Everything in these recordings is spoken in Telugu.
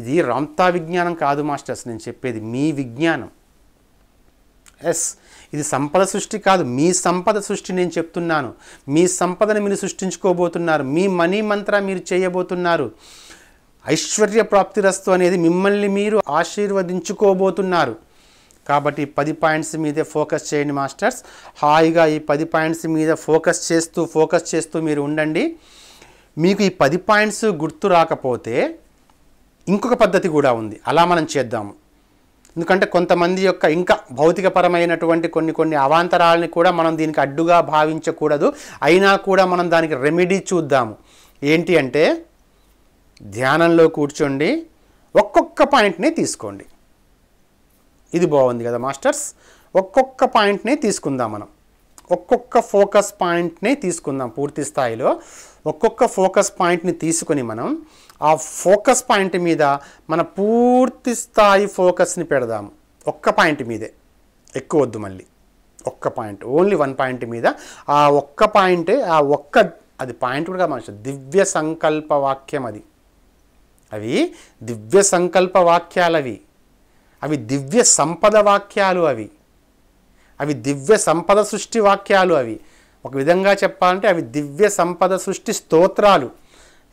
ఇది రామ్తా విజ్ఞానం కాదు మాస్టర్స్ నేను చెప్పేది మీ విజ్ఞానం ఎస్ ఇది సంపద సృష్టి కాదు మీ సంపద సృష్టి నేను చెప్తున్నాను మీ సంపదను మీరు సృష్టించుకోబోతున్నారు మీ మనీ మంత్ర మీరు చేయబోతున్నారు ఐశ్వర్య ప్రాప్తి రస్తు అనేది మిమ్మల్ని మీరు ఆశీర్వదించుకోబోతున్నారు కాబట్టి పది పాయింట్స్ మీదే ఫోకస్ చేయండి మాస్టర్స్ హాయిగా ఈ పది పాయింట్స్ మీద ఫోకస్ చేస్తూ ఫోకస్ చేస్తూ మీరు ఉండండి మీకు ఈ పది పాయింట్స్ గుర్తు రాకపోతే ఇంకొక పద్ధతి కూడా ఉంది అలా మనం చేద్దాము ఎందుకంటే కొంతమంది యొక్క ఇంకా భౌతికపరమైనటువంటి కొన్ని కొన్ని అవాంతరాలని కూడా మనం దీనికి అడ్డుగా భావించకూడదు అయినా కూడా మనం దానికి రెమెడీ చూద్దాము ఏంటి అంటే ధ్యానంలో కూర్చోండి ఒక్కొక్క పాయింట్ని తీసుకోండి ఇది బాగుంది కదా మాస్టర్స్ ఒక్కొక్క పాయింట్ని తీసుకుందాం మనం ఒక్కొక్క ఫోకస్ పాయింట్ని తీసుకుందాం పూర్తి స్థాయిలో ఒక్కొక్క ఫోకస్ పాయింట్ని తీసుకొని మనం ఆ ఫోకస్ పాయింట్ మీద మన పూర్తి స్థాయి ఫోకస్ని పెడదాము ఒక్క పాయింట్ మీదే ఎక్కువ వద్దు మళ్ళీ ఒక్క పాయింట్ ఓన్లీ వన్ పాయింట్ మీద ఆ ఒక్క పాయింటే ఆ ఒక్క అది పాయింట్ కూడా మనిషి దివ్య సంకల్ప వాక్యం అది అవి దివ్య సంకల్ప వాక్యాలవి అవి దివ్య సంపద వాక్యాలు అవి అవి దివ్య సంపద సృష్టి వాక్యాలు అవి ఒక విధంగా చెప్పాలంటే అవి దివ్య సంపద సృష్టి స్తోత్రాలు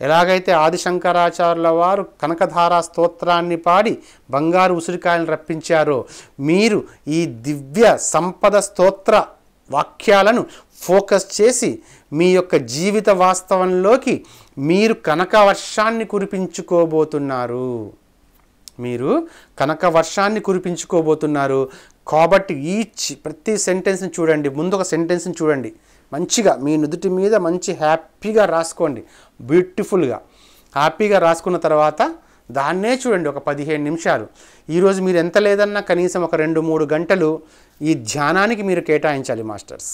ఎలాగైతే ఆదిశంకరాచార్యుల వారు కనకధారా స్తోత్రాన్ని పాడి బంగారు ఉసిరికాయలను రప్పించారో మీరు ఈ దివ్య సంపద స్తోత్ర వాక్యాలను ఫోకస్ చేసి మీ యొక్క జీవిత వాస్తవంలోకి మీరు కనక వర్షాన్ని కురిపించుకోబోతున్నారు మీరు కనక వర్షాన్ని కురిపించుకోబోతున్నారు కాబట్టి ఈ ప్రతి సెంటెన్స్ని చూడండి ముందు ఒక సెంటెన్స్ని చూడండి మంచిగా మీ నుదుటి మీద మంచి హ్యాపీగా రాసుకోండి బ్యూటిఫుల్గా హ్యాపీగా రాసుకున్న తర్వాత దాన్నే చూడండి ఒక పదిహేను నిమిషాలు ఈరోజు మీరు ఎంత లేదన్నా కనీసం ఒక రెండు మూడు గంటలు ఈ ధ్యానానికి మీరు కేటాయించాలి మాస్టర్స్